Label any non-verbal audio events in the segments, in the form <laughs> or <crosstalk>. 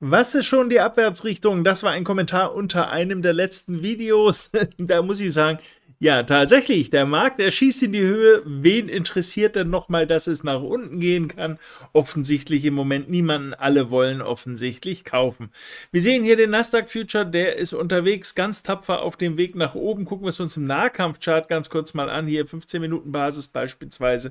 Was ist schon die Abwärtsrichtung? Das war ein Kommentar unter einem der letzten Videos. <laughs> da muss ich sagen, ja, tatsächlich, der Markt, erschießt in die Höhe. Wen interessiert denn nochmal, dass es nach unten gehen kann? Offensichtlich im Moment niemanden. Alle wollen offensichtlich kaufen. Wir sehen hier den Nasdaq Future, der ist unterwegs, ganz tapfer auf dem Weg nach oben. Gucken wir es uns im Nahkampfchart ganz kurz mal an. Hier 15 Minuten Basis beispielsweise.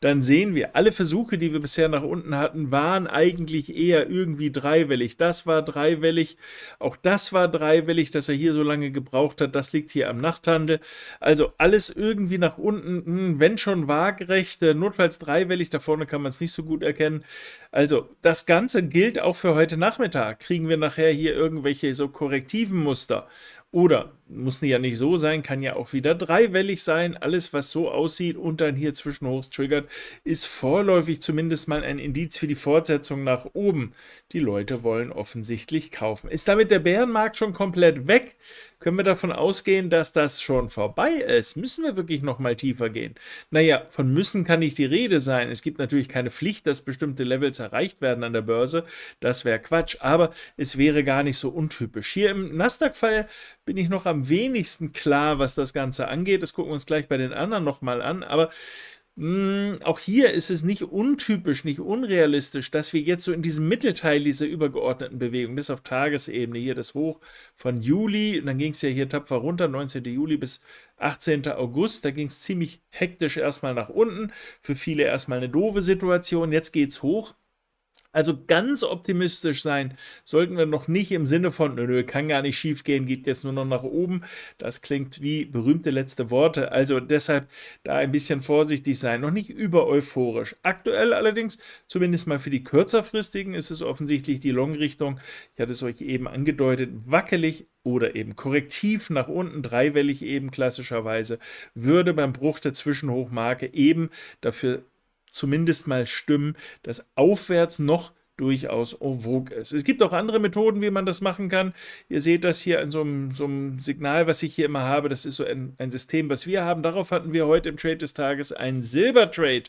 Dann sehen wir, alle Versuche, die wir bisher nach unten hatten, waren eigentlich eher irgendwie dreiwellig. Das war dreiwellig. Auch das war dreiwellig, dass er hier so lange gebraucht hat. Das liegt hier am Nachthandel. Also alles irgendwie nach unten, hm, wenn schon waagerecht, notfalls dreiwellig, da vorne kann man es nicht so gut erkennen. Also das Ganze gilt auch für heute Nachmittag. Kriegen wir nachher hier irgendwelche so korrektiven Muster? Oder muss ja nicht so sein, kann ja auch wieder dreiwellig sein. Alles, was so aussieht und dann hier zwischen zwischenhochs triggert, ist vorläufig zumindest mal ein Indiz für die Fortsetzung nach oben. Die Leute wollen offensichtlich kaufen. Ist damit der Bärenmarkt schon komplett weg? Können wir davon ausgehen, dass das schon vorbei ist? Müssen wir wirklich nochmal tiefer gehen? Naja, von müssen kann nicht die Rede sein. Es gibt natürlich keine Pflicht, dass bestimmte Levels erreicht werden an der Börse. Das wäre Quatsch, aber es wäre gar nicht so untypisch. Hier im Nasdaq-Fall bin ich noch am am wenigsten klar, was das Ganze angeht. Das gucken wir uns gleich bei den anderen nochmal an. Aber mh, mm, auch hier ist es nicht untypisch, nicht unrealistisch, dass wir jetzt so in diesem Mittelteil dieser übergeordneten Bewegung bis auf Tagesebene hier das Hoch von Juli, und dann ging es ja hier tapfer runter, 19. Juli bis 18. August, da ging es ziemlich hektisch erstmal nach unten, für viele erstmal eine doofe Situation, jetzt geht es hoch also ganz optimistisch sein sollten wir noch nicht im Sinne von, nö, nö, kann gar nicht schief gehen, geht jetzt nur noch nach oben. Das klingt wie berühmte letzte Worte. Also deshalb da ein bisschen vorsichtig sein, noch nicht über euphorisch. Aktuell allerdings, zumindest mal für die kürzerfristigen, ist es offensichtlich die Long-Richtung. Ich hatte es euch eben angedeutet, wackelig, oder eben korrektiv nach unten, dreiwellig eben klassischerweise, würde beim Bruch der Zwischenhochmarke eben dafür zumindest mal stimmen, dass aufwärts noch durchaus en vogue ist. Es gibt auch andere Methoden, wie man das machen kann. Ihr seht das hier an so einem, so einem Signal, was ich hier immer habe. Das ist so ein, ein, System, was wir haben. Darauf hatten wir heute im Trade des Tages einen Silbertrade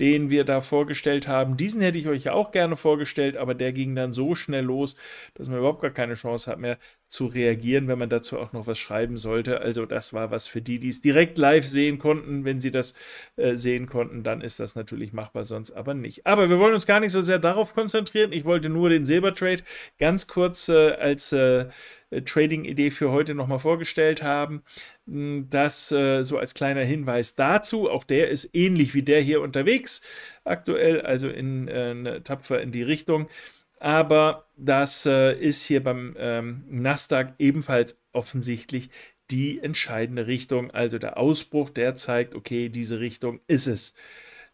den wir da vorgestellt haben. Diesen hätte ich euch ja auch gerne vorgestellt, aber der ging dann so schnell los, dass man überhaupt gar keine Chance hat mehr zu reagieren, wenn man dazu auch noch was schreiben sollte. Also das war was für die, die es direkt live sehen konnten. Wenn sie das äh, sehen konnten, dann ist das natürlich machbar, sonst aber nicht. Aber wir wollen uns gar nicht so sehr darauf konzentrieren. Ich wollte nur den Silbertrade ganz kurz äh, als äh, Trading-Idee für heute nochmal vorgestellt haben. Das äh, so als kleiner Hinweis dazu. Auch der ist ähnlich wie der hier unterwegs aktuell, also in, äh, ne, tapfer in die Richtung. Aber das äh, ist hier beim ähm, Nasdaq ebenfalls offensichtlich die entscheidende Richtung. Also der Ausbruch, der zeigt, okay, diese Richtung ist es.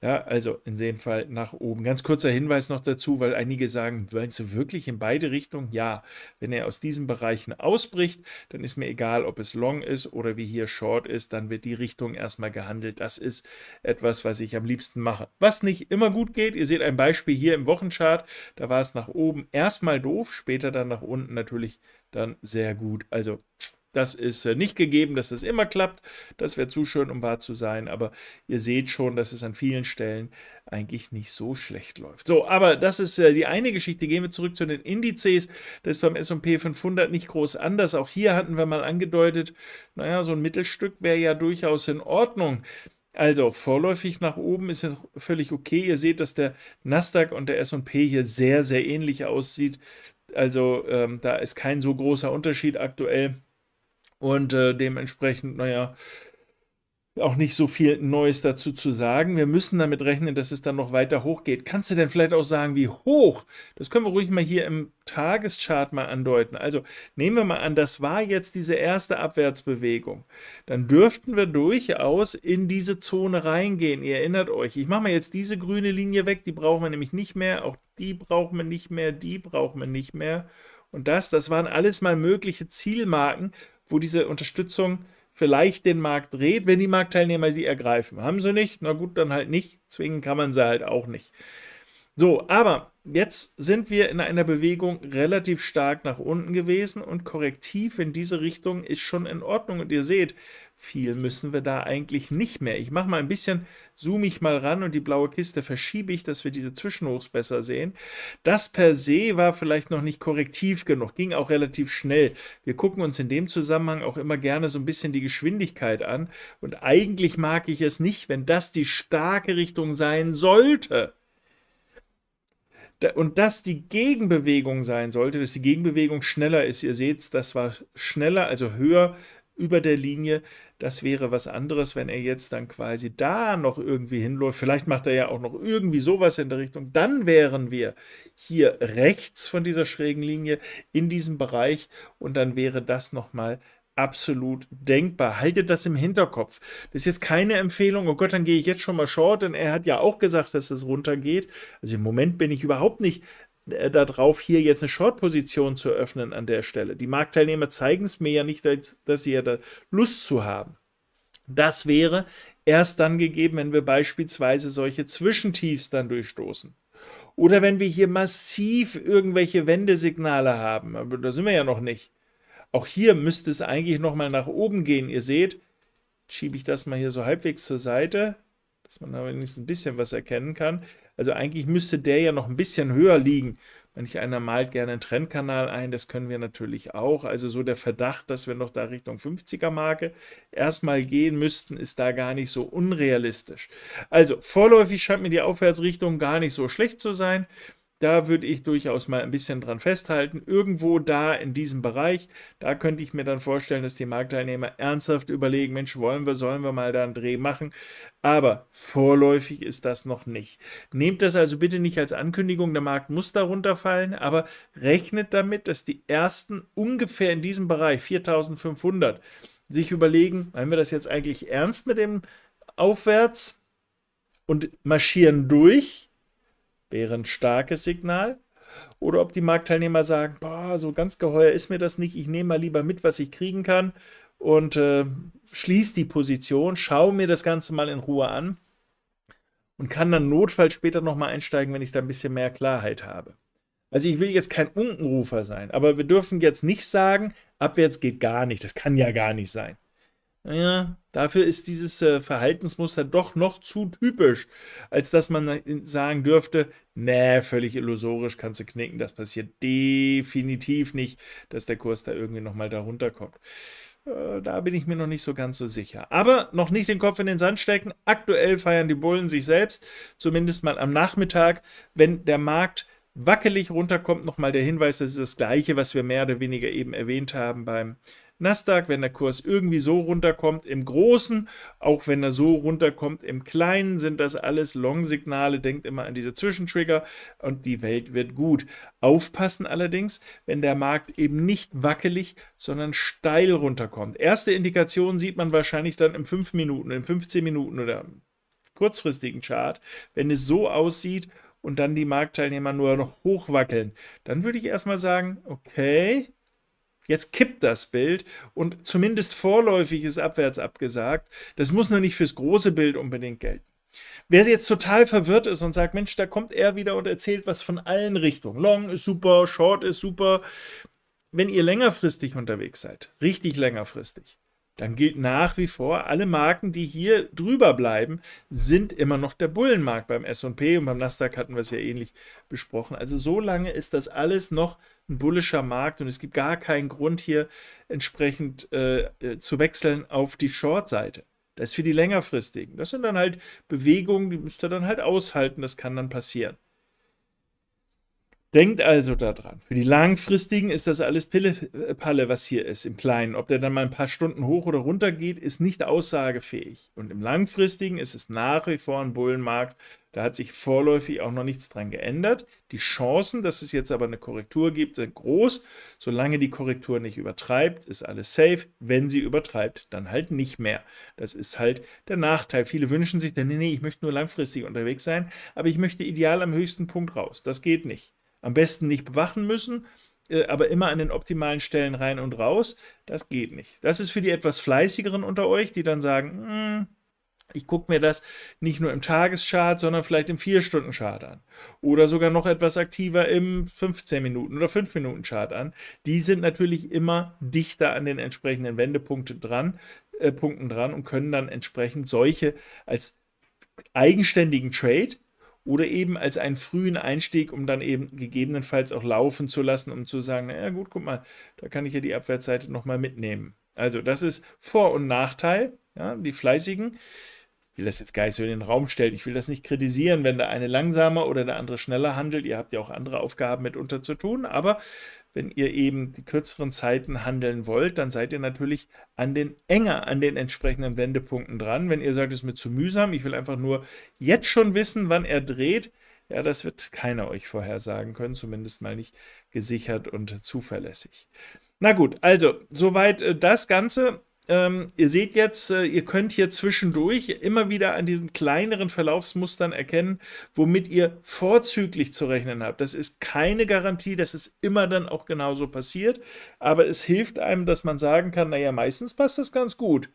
Ja, also in dem Fall nach oben. Ganz kurzer Hinweis noch dazu, weil einige sagen, willst du wirklich in beide Richtungen? Ja, wenn er aus diesen Bereichen ausbricht, dann ist mir egal, ob es Long ist oder wie hier Short ist, dann wird die Richtung erstmal gehandelt. Das ist etwas, was ich am liebsten mache. Was nicht immer gut geht, ihr seht ein Beispiel hier im Wochenchart, da war es nach oben erstmal doof, später dann nach unten natürlich dann sehr gut. Also das ist äh, nicht gegeben, dass das immer klappt. Das wäre zu schön, um wahr zu sein. Aber ihr seht schon, dass es an vielen Stellen eigentlich nicht so schlecht läuft. So, aber das ist äh, die eine Geschichte. Gehen wir zurück zu den Indizes. Das ist beim S&P 500 nicht groß anders. Auch hier hatten wir mal angedeutet, naja, so ein Mittelstück wäre ja durchaus in Ordnung. Also vorläufig nach oben ist völlig okay. Ihr seht, dass der Nasdaq und der S&P hier sehr, sehr ähnlich aussieht. Also ähm, da ist kein so großer Unterschied aktuell. Und äh, dementsprechend, naja, auch nicht so viel Neues dazu zu sagen. Wir müssen damit rechnen, dass es dann noch weiter hochgeht. Kannst du denn vielleicht auch sagen, wie hoch? Das können wir ruhig mal hier im Tageschart mal andeuten. Also nehmen wir mal an, das war jetzt diese erste Abwärtsbewegung. Dann dürften wir durchaus in diese Zone reingehen. Ihr erinnert euch, ich mache mal jetzt diese grüne Linie weg, die brauchen wir nämlich nicht mehr. Auch die brauchen wir nicht mehr, die brauchen wir nicht mehr. Und das, das waren alles mal mögliche Zielmarken, wo diese Unterstützung vielleicht den Markt dreht, wenn die Marktteilnehmer die ergreifen. Haben sie nicht? Na gut, dann halt nicht. Zwingen kann man sie halt auch nicht. So, aber jetzt sind wir in einer Bewegung relativ stark nach unten gewesen und korrektiv in diese Richtung ist schon in Ordnung. Und ihr seht, viel müssen wir da eigentlich nicht mehr. Ich mache mal ein bisschen, zoome ich mal ran und die blaue Kiste verschiebe ich, dass wir diese Zwischenhochs besser sehen. Das per se war vielleicht noch nicht korrektiv genug, ging auch relativ schnell. Wir gucken uns in dem Zusammenhang auch immer gerne so ein bisschen die Geschwindigkeit an. Und eigentlich mag ich es nicht, wenn das die starke Richtung sein sollte und dass die Gegenbewegung sein sollte, dass die Gegenbewegung schneller ist. Ihr seht, das war schneller, also höher über der Linie. Das wäre was anderes, wenn er jetzt dann quasi da noch irgendwie hinläuft. Vielleicht macht er ja auch noch irgendwie sowas in der Richtung. Dann wären wir hier rechts von dieser schrägen Linie in diesem Bereich und dann wäre das nochmal mal absolut denkbar. Haltet das im Hinterkopf. Das ist jetzt keine Empfehlung, oh Gott, dann gehe ich jetzt schon mal short, denn er hat ja auch gesagt, dass es runtergeht. Also im Moment bin ich überhaupt nicht äh, darauf, hier jetzt eine Short-Position zu öffnen an der Stelle. Die Marktteilnehmer zeigen es mir ja nicht, dass, dass sie ja da Lust zu haben. Das wäre erst dann gegeben, wenn wir beispielsweise solche Zwischentiefs dann durchstoßen. Oder wenn wir hier massiv irgendwelche Wendesignale haben. Aber da sind wir ja noch nicht. Auch hier müsste es eigentlich nochmal nach oben gehen. Ihr seht, schiebe ich das mal hier so halbwegs zur Seite, dass man da wenigstens ein bisschen was erkennen kann. Also eigentlich müsste der ja noch ein bisschen höher liegen. Manch einer malt gerne einen Trendkanal ein, das können wir natürlich auch. Also so der Verdacht, dass wir noch da Richtung 50er-Marke erstmal gehen müssten, ist da gar nicht so unrealistisch. Also vorläufig scheint mir die Aufwärtsrichtung gar nicht so schlecht zu sein da würde ich durchaus mal ein bisschen dran festhalten. Irgendwo da in diesem Bereich, da könnte ich mir dann vorstellen, dass die Marktteilnehmer ernsthaft überlegen, Mensch, wollen wir, sollen wir mal da einen Dreh machen? Aber vorläufig ist das noch nicht. Nehmt das also bitte nicht als Ankündigung, der Markt muss da runterfallen, aber rechnet damit, dass die ersten ungefähr in diesem Bereich 4500 sich überlegen, meinen wir das jetzt eigentlich ernst mit dem Aufwärts und marschieren durch wäre ein starkes Signal. Oder ob die Marktteilnehmer sagen, boah, so ganz geheuer ist mir das nicht, ich nehme mal lieber mit, was ich kriegen kann und äh, schließe die Position, schaue mir das Ganze mal in Ruhe an und kann dann notfalls später nochmal einsteigen, wenn ich da ein bisschen mehr Klarheit habe. Also ich will jetzt kein Unkenrufer sein, aber wir dürfen jetzt nicht sagen, abwärts geht gar nicht. Das kann ja gar nicht sein. Ja, dafür ist dieses äh, Verhaltensmuster doch noch zu typisch, als dass man sagen dürfte, nee, völlig illusorisch, kannst du knicken, das passiert definitiv nicht, dass der Kurs da irgendwie nochmal darunter kommt. Äh, da bin ich mir noch nicht so ganz so sicher. Aber noch nicht den Kopf in den Sand stecken. Aktuell feiern die Bullen sich selbst, zumindest mal am Nachmittag, wenn der Markt wackelig runterkommt. Nochmal der Hinweis, das ist das gleiche, was wir mehr oder weniger eben erwähnt haben beim äh, Nasdaq, wenn der Kurs irgendwie so runterkommt im Großen, auch wenn er so runterkommt im Kleinen, sind das alles Long-Signale. Denkt immer an diese Zwischentrigger und die Welt wird gut. Aufpassen allerdings, wenn der Markt eben nicht wackelig, sondern steil runterkommt. Erste Indikationen sieht man wahrscheinlich dann im 5 Minuten, im 15 Minuten oder kurzfristigen Chart. Wenn es so aussieht und dann die Marktteilnehmer nur noch hochwackeln, dann würde ich erstmal sagen, okay, Jetzt kippt das Bild und zumindest vorläufig ist abwärts abgesagt. Das muss noch nicht fürs große Bild unbedingt gelten. Wer jetzt total verwirrt ist und sagt, Mensch, da kommt er wieder und erzählt was von allen Richtungen. Long ist super, Short ist super. Wenn ihr längerfristig unterwegs seid, richtig längerfristig, dann gilt nach wie vor, alle Marken, die hier drüber bleiben, sind immer noch der Bullenmarkt beim SP und beim Nasdaq hatten wir es ja ähnlich besprochen. Also so lange ist das alles noch ein bullischer Markt und es gibt gar keinen Grund hier entsprechend äh, äh, zu wechseln auf die Short-Seite. Das ist für die längerfristigen. Das sind dann halt Bewegungen, die müsst ihr dann halt aushalten, das kann dann passieren. Denkt also daran, für die langfristigen ist das alles Pillepalle, äh, was hier ist im Kleinen. Ob der dann mal ein paar Stunden hoch oder runter geht, ist nicht aussagefähig. Und im langfristigen ist es nach wie vor ein Bullenmarkt. Da hat sich vorläufig auch noch nichts dran geändert. Die Chancen, dass es jetzt aber eine Korrektur gibt, sind groß. Solange die Korrektur nicht übertreibt, ist alles safe. Wenn sie übertreibt, dann halt nicht mehr. Das ist halt der Nachteil. Viele wünschen sich dann, nee, nee, ich möchte nur langfristig unterwegs sein, aber ich möchte ideal am höchsten Punkt raus. Das geht nicht. Am besten nicht bewachen müssen, äh, aber immer an den optimalen Stellen rein und raus. Das geht nicht. Das ist für die etwas fleißigeren unter euch, die dann sagen, hm, ich gucke mir das nicht nur im Tageschart, sondern vielleicht im 4-Stunden-Chart an. Oder sogar noch etwas aktiver im 15-Minuten- oder 5-Minuten-Chart an. Die sind natürlich immer dichter an den entsprechenden Wendepunkten dran, äh, Punkten dran und können dann entsprechend solche als eigenständigen Trade oder eben als einen frühen Einstieg, um dann eben gegebenenfalls auch laufen zu lassen, um zu sagen, na ja gut, guck mal, da kann ich ja die Abwärtsseite nochmal mitnehmen. Also das ist Vor- und Nachteil, ja, die Fleißigen. Ich will das jetzt gar nicht so in den Raum stellen. Ich will das nicht kritisieren, wenn der eine langsamer oder der andere schneller handelt. Ihr habt ja auch andere Aufgaben mitunter zu tun. Aber wenn ihr eben die kürzeren Zeiten handeln wollt, dann seid ihr natürlich an den enger an den entsprechenden Wendepunkten dran. Wenn ihr sagt, es ist mir zu mühsam, ich will einfach nur jetzt schon wissen, wann er dreht, ja, das wird keiner euch vorhersagen können, zumindest mal nicht gesichert und zuverlässig. Na gut, also soweit äh, das Ganze. Ähm, ihr seht jetzt, äh, ihr könnt hier zwischendurch immer wieder an diesen kleineren Verlaufsmustern erkennen, womit ihr vorzüglich zu rechnen habt. Das ist keine Garantie, dass es immer dann auch genauso passiert, aber es hilft einem, dass man sagen kann, naja, meistens passt das ganz gut.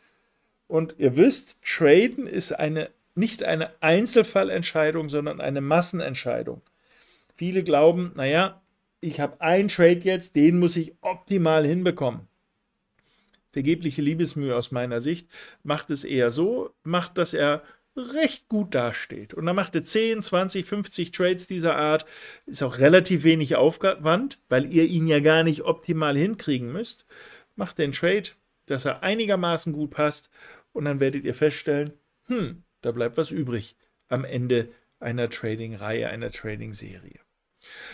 Und ihr wisst, Traden ist eine, nicht eine Einzelfallentscheidung, sondern eine Massenentscheidung. Viele glauben, naja, ich habe einen Trade jetzt, den muss ich optimal hinbekommen vergebliche Liebesmühe aus meiner Sicht, macht es eher so, macht, dass er recht gut dasteht. Und dann macht er 10, 20, 50 Trades dieser Art. Ist auch relativ wenig Aufwand, weil ihr ihn ja gar nicht optimal hinkriegen müsst. Macht den Trade, dass er einigermaßen gut passt und dann werdet ihr feststellen, hm, da bleibt was übrig am Ende einer Trading-Reihe, einer Trading-Serie.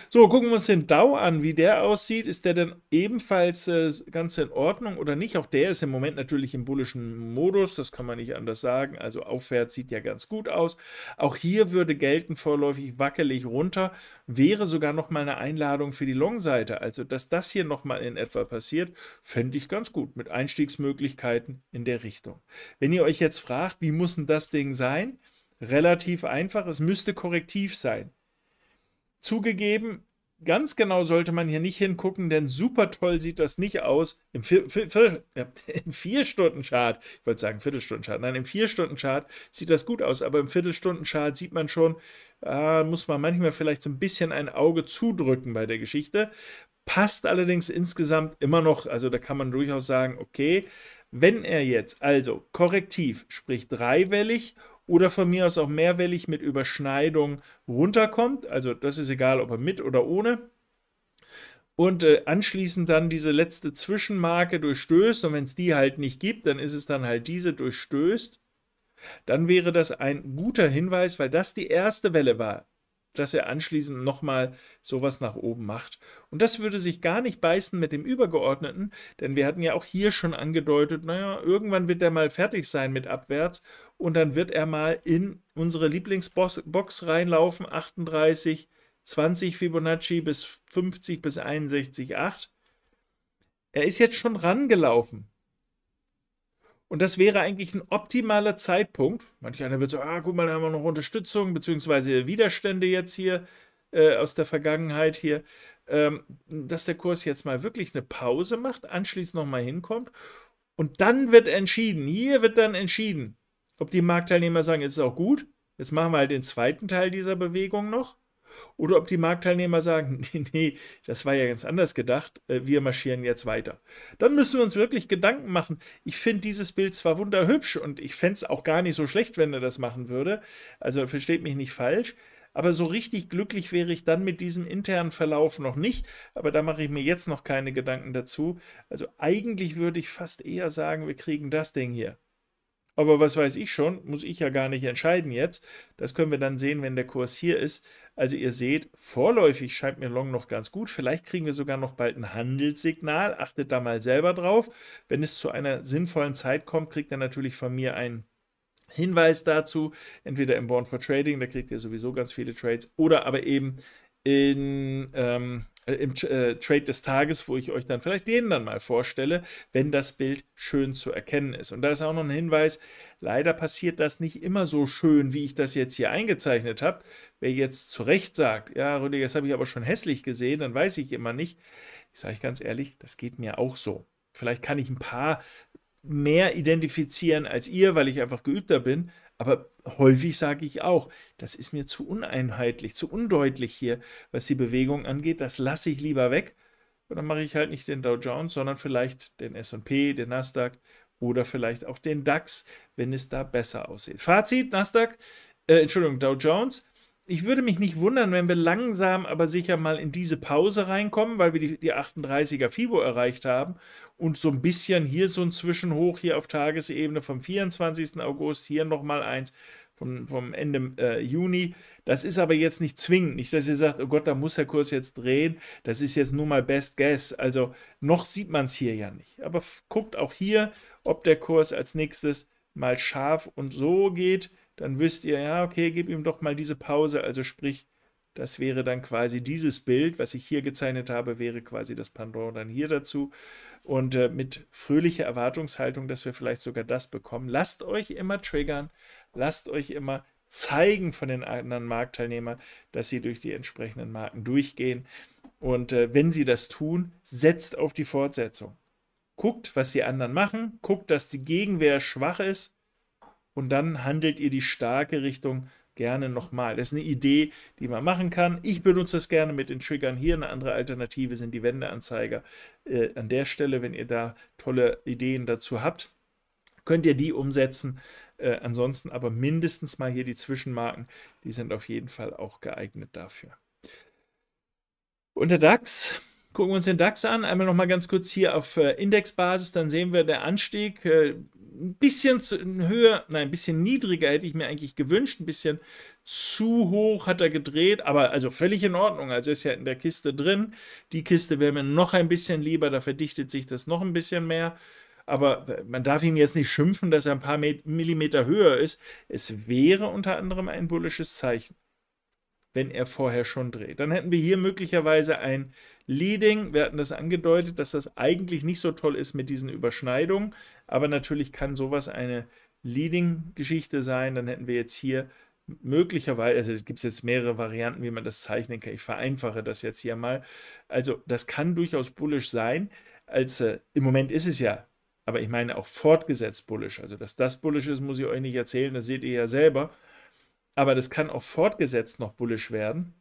So, gucken wir uns den DAO an, wie der aussieht. Ist der denn ebenfalls äh, ganz in Ordnung oder nicht? Auch der ist im Moment natürlich im bullischen Modus, das kann man nicht anders sagen. Also aufwärts sieht ja ganz gut aus. Auch hier würde gelten vorläufig wackelig runter, wäre sogar nochmal eine Einladung für die Long-Seite. Also, dass das hier nochmal in etwa passiert, fände ich ganz gut mit Einstiegsmöglichkeiten in der Richtung. Wenn ihr euch jetzt fragt, wie muss denn das Ding sein? Relativ einfach, es müsste korrektiv sein. Zugegeben, ganz genau sollte man hier nicht hingucken, denn super toll sieht das nicht aus. Im, vier, vier, ja, <laughs> im Vier-Stunden-Chart, ich wollte sagen Viertelstunden-Chart, nein, im Vier-Stunden-Chart sieht das gut aus, aber im Viertelstunden-Chart sieht man schon, äh, muss man manchmal vielleicht so ein bisschen ein Auge zudrücken bei der Geschichte. Passt allerdings insgesamt immer noch, also da kann man durchaus sagen, okay, wenn er jetzt also korrektiv, sprich dreiwellig oder von mir aus auch mehrwellig mit Überschneidung runterkommt. Also das ist egal, ob er mit oder ohne. Und äh, anschließend dann diese letzte Zwischenmarke durchstößt. Und wenn es die halt nicht gibt, dann ist es dann halt diese durchstößt. Dann wäre das ein guter Hinweis, weil das die erste Welle war dass er anschließend nochmal sowas nach oben macht. Und das würde sich gar nicht beißen mit dem Übergeordneten, denn wir hatten ja auch hier schon angedeutet, naja, irgendwann wird er mal fertig sein mit abwärts und dann wird er mal in unsere Lieblingsbox reinlaufen, 38, 20 Fibonacci bis 50 bis 61,8. Er ist jetzt schon rangelaufen. Und das wäre eigentlich ein optimaler Zeitpunkt. Manch einer wird so, ah, guck mal, da haben wir noch Unterstützung, beziehungsweise Widerstände jetzt hier äh, aus der Vergangenheit hier, ähm, dass der Kurs jetzt mal wirklich eine Pause macht, anschließend nochmal hinkommt. Und dann wird entschieden, hier wird dann entschieden, ob die Marktteilnehmer sagen, jetzt ist auch gut, jetzt machen wir halt den zweiten Teil dieser Bewegung noch oder ob die Marktteilnehmer sagen, <laughs> nee, nee, das war ja ganz anders gedacht, äh, wir marschieren jetzt weiter. Dann müssen wir uns wirklich Gedanken machen. Ich finde dieses Bild zwar wunderhübsch und ich fände es auch gar nicht so schlecht, wenn er das machen würde, also versteht mich nicht falsch, aber so richtig glücklich wäre ich dann mit diesem internen Verlauf noch nicht. Aber da mache ich mir jetzt noch keine Gedanken dazu. Also eigentlich würde ich fast eher sagen, wir kriegen das Ding hier. Aber was weiß ich schon, muss ich ja gar nicht entscheiden jetzt. Das können wir dann sehen, wenn der Kurs hier ist. Also ihr seht, vorläufig scheint mir Long noch ganz gut. Vielleicht kriegen wir sogar noch bald ein Handelssignal. Achtet da mal selber drauf. Wenn es zu einer sinnvollen Zeit kommt, kriegt ihr natürlich von mir einen Hinweis dazu. Entweder im Born for Trading, da kriegt ihr sowieso ganz viele Trades, oder aber eben in... Ähm, äh, im äh, Trade des Tages, wo ich euch dann vielleicht den dann mal vorstelle, wenn das Bild schön zu erkennen ist. Und da ist auch noch ein Hinweis, leider passiert das nicht immer so schön, wie ich das jetzt hier eingezeichnet habe. Wer jetzt zu Recht sagt, ja Rüdiger, das habe ich aber schon hässlich gesehen, dann weiß ich immer nicht. Ich sage ich ganz ehrlich, das geht mir auch so. Vielleicht kann ich ein paar mehr identifizieren als ihr, weil ich einfach geübter bin, aber häufig sage ich auch, das ist mir zu uneinheitlich, zu undeutlich hier, was die Bewegung angeht. Das lasse ich lieber weg. Und dann mache ich halt nicht den Dow Jones, sondern vielleicht den SP, den Nasdaq oder vielleicht auch den DAX, wenn es da besser aussieht. Fazit: Nasdaq, äh, Entschuldigung, Dow Jones ich würde mich nicht wundern, wenn wir langsam, aber sicher mal in diese Pause reinkommen, weil wir die, die 38er FIBO erreicht haben und so ein bisschen hier so ein Zwischenhoch hier auf Tagesebene vom 24. August, hier nochmal eins vom, vom Ende äh, Juni. Das ist aber jetzt nicht zwingend. Nicht, dass ihr sagt, oh Gott, da muss der Kurs jetzt drehen. Das ist jetzt nur mal Best Guess. Also noch sieht man es hier ja nicht. Aber guckt auch hier, ob der Kurs als nächstes mal scharf und so geht dann wisst ihr, ja, okay, gib ihm doch mal diese Pause. Also sprich, das wäre dann quasi dieses Bild, was ich hier gezeichnet habe, wäre quasi das Pendant dann hier dazu. Und äh, mit fröhlicher Erwartungshaltung, dass wir vielleicht sogar das bekommen. Lasst euch immer triggern, lasst euch immer zeigen von den anderen Marktteilnehmern, dass sie durch die entsprechenden Marken durchgehen. Und äh, wenn sie das tun, setzt auf die Fortsetzung. Guckt, was die anderen machen, guckt, dass die Gegenwehr schwach ist und dann handelt ihr die starke Richtung gerne nochmal. Das ist eine Idee, die man machen kann. Ich benutze das gerne mit den Triggern hier. Eine andere Alternative sind die Wendeanzeiger. Äh, an der Stelle, wenn ihr da tolle Ideen dazu habt, könnt ihr die umsetzen. Äh, ansonsten aber mindestens mal hier die Zwischenmarken. Die sind auf jeden Fall auch geeignet dafür. Und der DAX Gucken wir uns den DAX an. Einmal nochmal ganz kurz hier auf äh, Indexbasis, dann sehen wir der Anstieg. Äh, ein bisschen zu in nein, ein bisschen niedriger hätte ich mir eigentlich gewünscht, ein bisschen zu hoch hat er gedreht, aber also völlig in Ordnung. Also ist ja in der Kiste drin. Die Kiste wäre mir noch ein bisschen lieber, da verdichtet sich das noch ein bisschen mehr. Aber äh, man darf ihm jetzt nicht schimpfen, dass er ein paar Millimeter höher ist. Es wäre unter anderem ein bullisches Zeichen, wenn er vorher schon dreht. Dann hätten wir hier möglicherweise ein Leading, wir hatten das angedeutet, dass das eigentlich nicht so toll ist mit diesen Überschneidungen, aber natürlich kann sowas eine Leading-Geschichte sein. Dann hätten wir jetzt hier möglicherweise, also es gibt jetzt mehrere Varianten, wie man das zeichnen kann. Ich vereinfache das jetzt hier mal. Also das kann durchaus bullisch sein. Als, äh, Im Moment ist es ja aber ich meine auch fortgesetzt bullisch. Also, dass das bullisch ist, muss ich euch nicht erzählen, das seht ihr ja selber. Aber das kann auch fortgesetzt noch bullisch werden.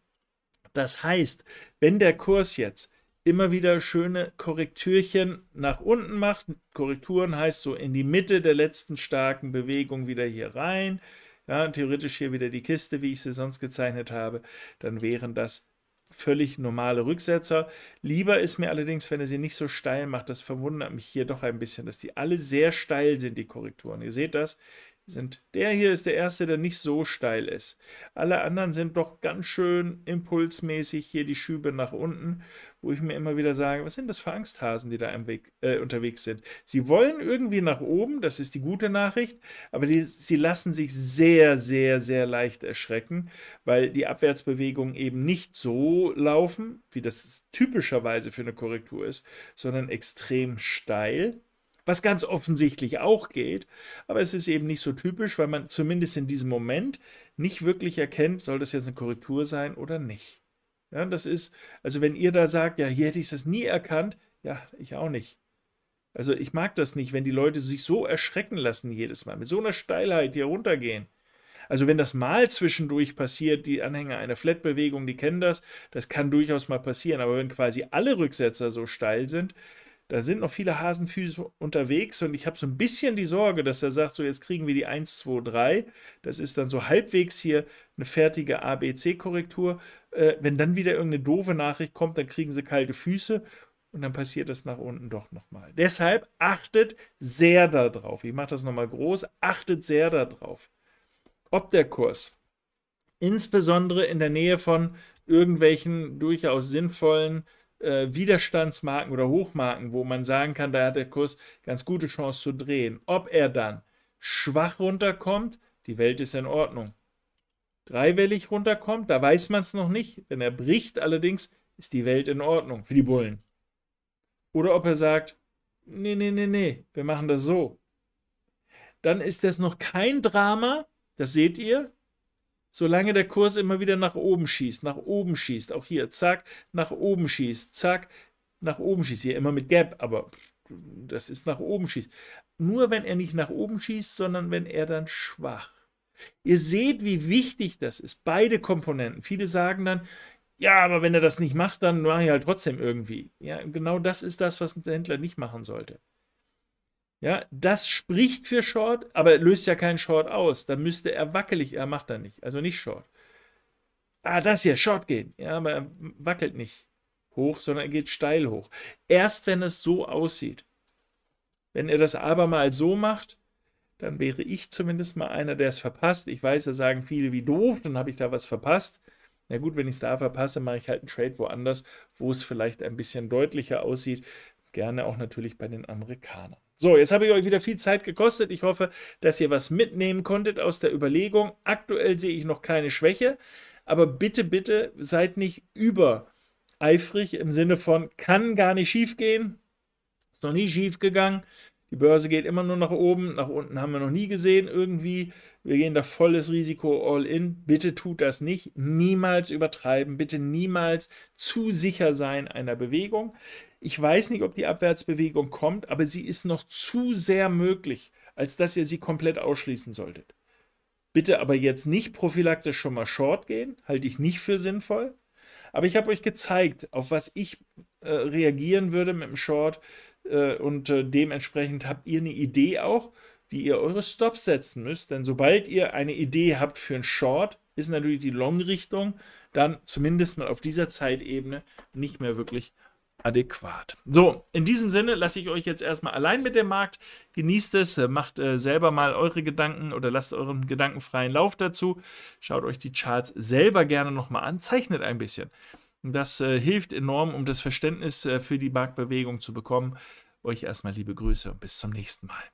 Das heißt, wenn der Kurs jetzt immer wieder schöne Korrektürchen nach unten macht, Korrekturen heißt so in die Mitte der letzten starken Bewegung wieder hier rein, ja, theoretisch hier wieder die Kiste, wie ich sie sonst gezeichnet habe, dann wären das völlig normale Rücksetzer. Lieber ist mir allerdings, wenn er sie nicht so steil macht, das verwundert mich hier doch ein bisschen, dass die alle sehr steil sind, die Korrekturen. Ihr seht das, sind. Der hier ist der erste, der nicht so steil ist. Alle anderen sind doch ganz schön impulsmäßig hier die Schübe nach unten, wo ich mir immer wieder sage, was sind das für Angsthasen, die da Weg, äh, unterwegs sind? Sie wollen irgendwie nach oben, das ist die gute Nachricht, aber die, sie lassen sich sehr, sehr, sehr leicht erschrecken, weil die Abwärtsbewegungen eben nicht so laufen, wie das typischerweise für eine Korrektur ist, sondern extrem steil was ganz offensichtlich auch geht, aber es ist eben nicht so typisch, weil man zumindest in diesem Moment nicht wirklich erkennt, soll das jetzt eine Korrektur sein oder nicht. Ja, das ist, also wenn ihr da sagt, ja, hier hätte ich das nie erkannt, ja, ich auch nicht. Also ich mag das nicht, wenn die Leute sich so erschrecken lassen jedes Mal, mit so einer Steilheit hier runtergehen. Also wenn das mal zwischendurch passiert, die Anhänger einer Flat-Bewegung, die kennen das, das kann durchaus mal passieren, aber wenn quasi alle Rücksetzer so steil sind, da sind noch viele Hasenfüße unterwegs und ich habe so ein bisschen die Sorge, dass er sagt, so jetzt kriegen wir die 1, 2, 3. Das ist dann so halbwegs hier eine fertige ABC-Korrektur. Äh, wenn dann wieder irgendeine doofe Nachricht kommt, dann kriegen sie kalte Füße und dann passiert das nach unten doch nochmal. Deshalb achtet sehr darauf. Ich mache das nochmal groß. Achtet sehr darauf, ob der Kurs insbesondere in der Nähe von irgendwelchen durchaus sinnvollen äh, Widerstandsmarken oder Hochmarken, wo man sagen kann, da hat der Kurs ganz gute Chance zu drehen. Ob er dann schwach runterkommt, die Welt ist in Ordnung. Dreiwellig runterkommt, da weiß man es noch nicht. Wenn er bricht allerdings, ist die Welt in Ordnung für die Bullen. Oder ob er sagt, nee, nee, nee, nee, wir machen das so. Dann ist das noch kein Drama, das seht ihr, Solange der Kurs immer wieder nach oben schießt, nach oben schießt, auch hier, zack, nach oben schießt, zack, nach oben schießt, hier immer mit Gap, aber das ist nach oben schießt. Nur wenn er nicht nach oben schießt, sondern wenn er dann schwach. Ihr seht, wie wichtig das ist, beide Komponenten. Viele sagen dann, ja, aber wenn er das nicht macht, dann mache ich halt trotzdem irgendwie. Ja, genau das ist das, was ein Händler nicht machen sollte. Ja, das spricht für Short, aber löst ja keinen Short aus. Da müsste er wackelig, er macht da nicht, also nicht Short. Ah, das hier, Short gehen. Ja, aber er wackelt nicht hoch, sondern er geht steil hoch. Erst wenn es so aussieht. Wenn er das aber mal so macht, dann wäre ich zumindest mal einer, der es verpasst. Ich weiß, da sagen viele, wie doof, dann habe ich da was verpasst. Na gut, wenn ich es da verpasse, mache ich halt einen Trade woanders, wo es vielleicht ein bisschen deutlicher aussieht. Gerne auch natürlich bei den Amerikanern. So, jetzt habe ich euch wieder viel Zeit gekostet. Ich hoffe, dass ihr was mitnehmen konntet aus der Überlegung. Aktuell sehe ich noch keine Schwäche, aber bitte, bitte seid nicht übereifrig im Sinne von kann gar nicht schief gehen. Ist noch nie schief gegangen. Die Börse geht immer nur nach oben, nach unten haben wir noch nie gesehen irgendwie. Wir gehen da volles Risiko all in. Bitte tut das nicht. Niemals übertreiben. Bitte niemals zu sicher sein einer Bewegung. Ich weiß nicht, ob die Abwärtsbewegung kommt, aber sie ist noch zu sehr möglich, als dass ihr sie komplett ausschließen solltet. Bitte aber jetzt nicht prophylaktisch schon mal short gehen, halte ich nicht für sinnvoll. Aber ich habe euch gezeigt, auf was ich äh, reagieren würde mit dem Short äh, und äh, dementsprechend habt ihr eine Idee auch, wie ihr eure Stops setzen müsst. Denn sobald ihr eine Idee habt für einen Short, ist natürlich die Long-Richtung dann zumindest mal auf dieser Zeitebene nicht mehr wirklich adäquat. So, in diesem Sinne lasse ich euch jetzt erstmal allein mit dem Markt. Genießt es, äh, macht äh, selber mal eure Gedanken oder lasst euren Gedanken freien Lauf dazu. Schaut euch die Charts selber gerne nochmal an, zeichnet ein bisschen. Das äh, hilft enorm, um das Verständnis äh, für die Marktbewegung zu bekommen. Euch erstmal liebe Grüße und bis zum nächsten Mal.